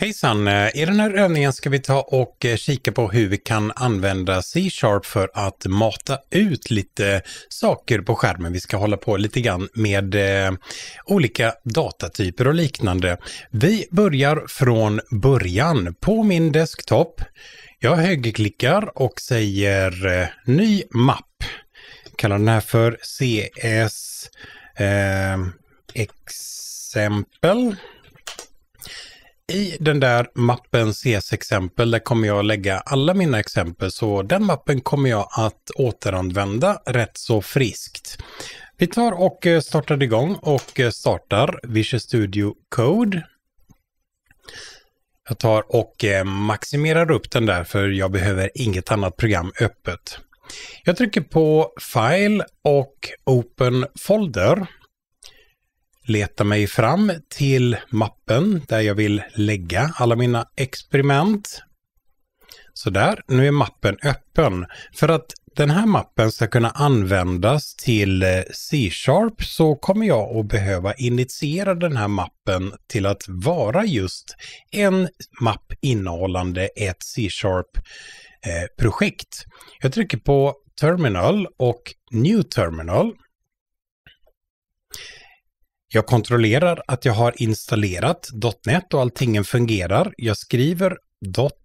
Hejsan! Eh, I den här övningen ska vi ta och eh, kika på hur vi kan använda C-sharp för att mata ut lite saker på skärmen. Vi ska hålla på lite grann med eh, olika datatyper och liknande. Vi börjar från början. På min desktop, jag högerklickar och säger ny mapp. kallar den här för CS eh, exempel. I den där mappen CS-exempel, där kommer jag lägga alla mina exempel, så den mappen kommer jag att återanvända rätt så friskt. Vi tar och eh, startar igång och eh, startar Visual Studio Code. Jag tar och eh, maximerar upp den där för jag behöver inget annat program öppet. Jag trycker på File och Open Folder leta mig fram till mappen där jag vill lägga alla mina experiment. Sådär, nu är mappen öppen. För att den här mappen ska kunna användas till eh, C-sharp så kommer jag att behöva initiera den här mappen till att vara just en mapp innehållande ett C-sharp eh, projekt. Jag trycker på Terminal och New Terminal jag kontrollerar att jag har installerat .NET och allting fungerar. Jag skriver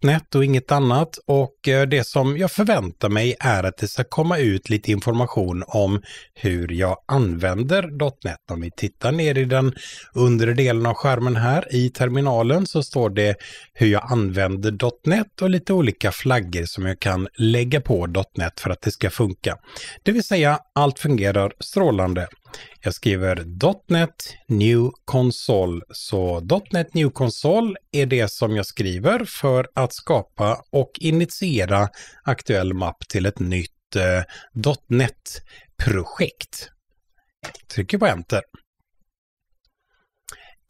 .NET och inget annat och eh, det som jag förväntar mig är att det ska komma ut lite information om hur jag använder .NET. Om vi tittar ner i den undre delen av skärmen här i terminalen så står det hur jag använder .NET och lite olika flaggor som jag kan lägga på .NET för att det ska funka. Det vill säga, allt fungerar strålande. Jag skriver .NET New Console. Så .NET New Console är det som jag skriver för att skapa och initiera aktuell mapp till ett nytt eh, .NET-projekt. Trycker på Enter.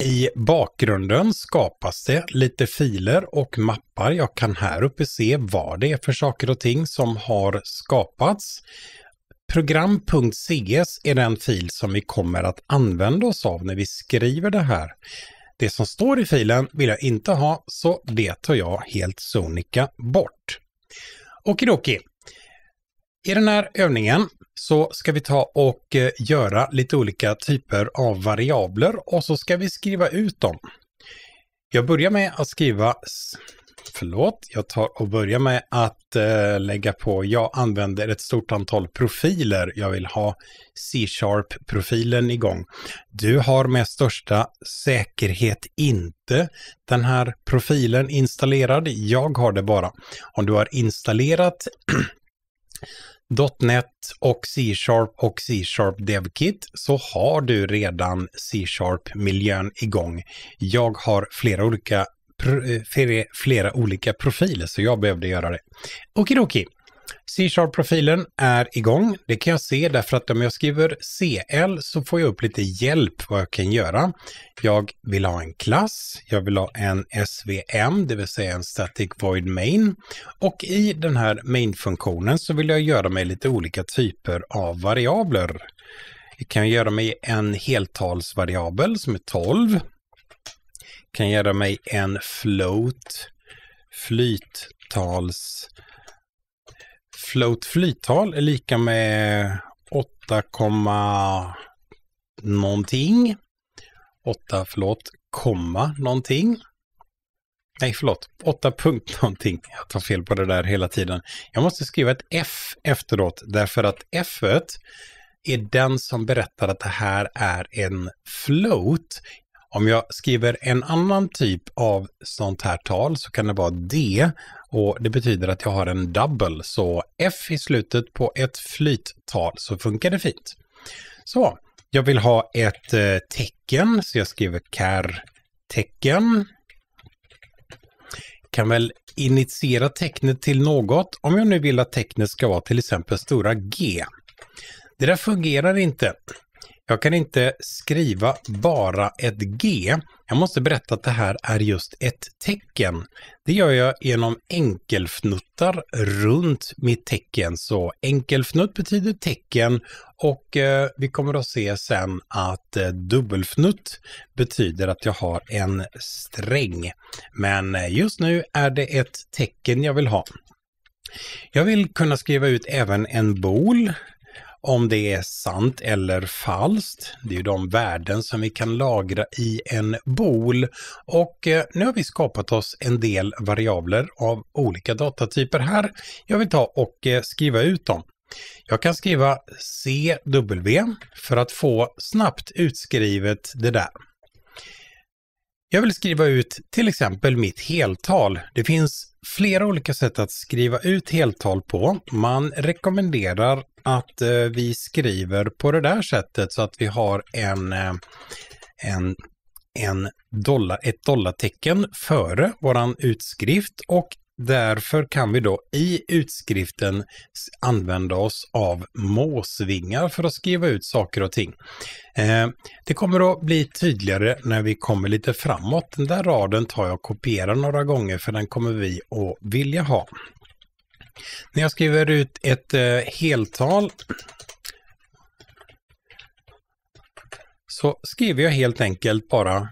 I bakgrunden skapas det lite filer och mappar. Jag kan här uppe se vad det är för saker och ting som har skapats. Program.cs är den fil som vi kommer att använda oss av när vi skriver det här. Det som står i filen vill jag inte ha, så det tar jag helt sonika bort. Okidoki! I den här övningen så ska vi ta och eh, göra lite olika typer av variabler och så ska vi skriva ut dem. Jag börjar med att skriva förlåt. Jag tar och börjar med att eh, lägga på, jag använder ett stort antal profiler. Jag vill ha C-sharp-profilen igång. Du har med största säkerhet inte den här profilen installerad. Jag har det bara. Om du har installerat .NET och C-sharp och C-sharp DevKit så har du redan C-sharp miljön igång. Jag har flera olika Eh, flera olika profiler, så jag behövde göra det. Okidoki. C-sharp-profilen är igång. Det kan jag se därför att om jag skriver CL så får jag upp lite hjälp vad jag kan göra. Jag vill ha en klass, jag vill ha en SVM, det vill säga en static void main. Och i den här main-funktionen så vill jag göra mig lite olika typer av variabler. Jag kan göra mig en heltalsvariabel som är 12 kan göra mig en float, flyttals... Float flyttal är lika med 8, någonting. 8, förlåt, komma någonting. Nej, förlåt. 8 punkt någonting. Jag tar fel på det där hela tiden. Jag måste skriva ett F efteråt därför att F är den som berättar att det här är en float. Om jag skriver en annan typ av sånt här tal så kan det vara D och det betyder att jag har en double, så F i slutet på ett flyttal så funkar det fint. Så, jag vill ha ett eh, tecken, så jag skriver car tecken. Kan väl initiera tecknet till något om jag nu vill att tecknet ska vara till exempel stora G. Det där fungerar inte, jag kan inte skriva bara ett G. Jag måste berätta att det här är just ett tecken. Det gör jag genom enkelfnuttar runt mitt tecken. Så enkelfnutt betyder tecken och eh, vi kommer att se sen att eh, dubbelfnutt betyder att jag har en sträng. Men eh, just nu är det ett tecken jag vill ha. Jag vill kunna skriva ut även en bol om det är sant eller falskt. Det är ju de värden som vi kan lagra i en bol. Och eh, nu har vi skapat oss en del variabler av olika datatyper här. Jag vill ta och eh, skriva ut dem. Jag kan skriva CW för att få snabbt utskrivet det där. Jag vill skriva ut till exempel mitt heltal. Det finns flera olika sätt att skriva ut heltal på. Man rekommenderar att eh, vi skriver på det där sättet så att vi har en, eh, en, en dollar, ett dollartecken före våran utskrift och därför kan vi då i utskriften använda oss av måsvingar för att skriva ut saker och ting. Eh, det kommer att bli tydligare när vi kommer lite framåt. Den där raden tar jag och kopierar några gånger för den kommer vi att vilja ha. När jag skriver ut ett eh, heltal så skriver jag helt enkelt bara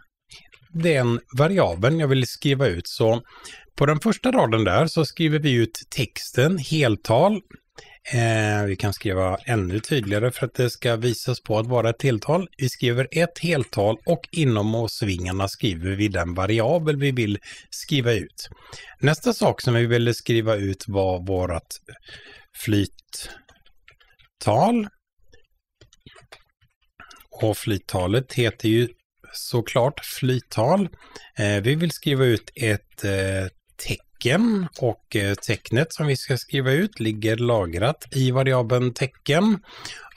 den variabeln jag vill skriva ut. Så på den första raden där så skriver vi ut texten heltal Eh, vi kan skriva ännu tydligare för att det ska visas på att vara ett heltal. Vi skriver ett heltal och inom och svingarna skriver vi den variabel vi vill skriva ut. Nästa sak som vi ville skriva ut var vårt flyttal. Och flyttalet heter ju såklart flyttal. Eh, vi vill skriva ut ett eh, tecken tecken och eh, tecknet som vi ska skriva ut ligger lagrat i variabeln tecken.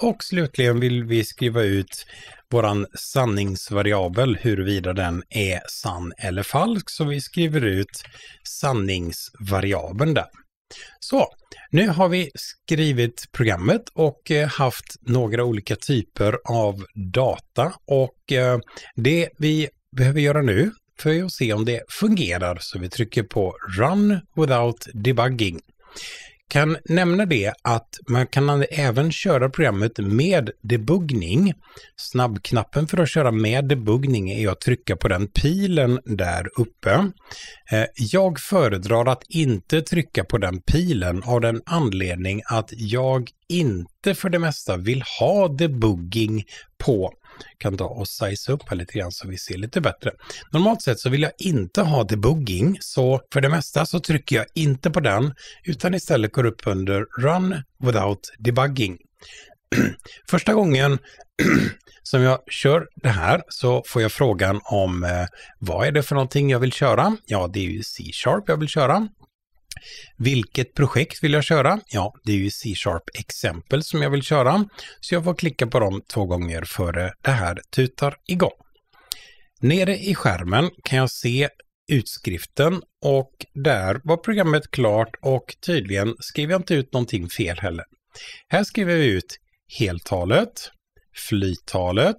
Och slutligen vill vi skriva ut våran sanningsvariabel, huruvida den är sann eller falsk. Så vi skriver ut sanningsvariabeln där. Så, nu har vi skrivit programmet och eh, haft några olika typer av data och eh, det vi behöver göra nu för att se om det fungerar. Så vi trycker på Run without debugging. Kan nämna det att man kan även köra programmet med debuggning. Snabbknappen för att köra med debuggning är att trycka på den pilen där uppe. Eh, jag föredrar att inte trycka på den pilen av den anledning att jag inte för det mesta vill ha debugging på kan ta och size upp här lite grann så vi ser lite bättre. Normalt sett så vill jag inte ha debugging, så för det mesta så trycker jag inte på den, utan istället går upp under Run without debugging. Första gången som jag kör det här så får jag frågan om eh, vad är det för någonting jag vill köra? Ja, det är ju C-sharp jag vill köra vilket projekt vill jag köra? Ja, det är ju C-sharp exempel som jag vill köra. Så jag får klicka på dem två gånger före det här tutar igång. Nere i skärmen kan jag se utskriften och där var programmet klart och tydligen skriver jag inte ut någonting fel heller. Här skriver vi ut heltalet, flyttalet,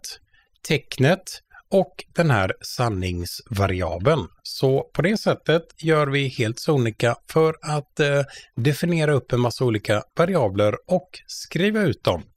tecknet, och den här sanningsvariabeln. Så på det sättet gör vi helt sonika för att eh, definiera upp en massa olika variabler och skriva ut dem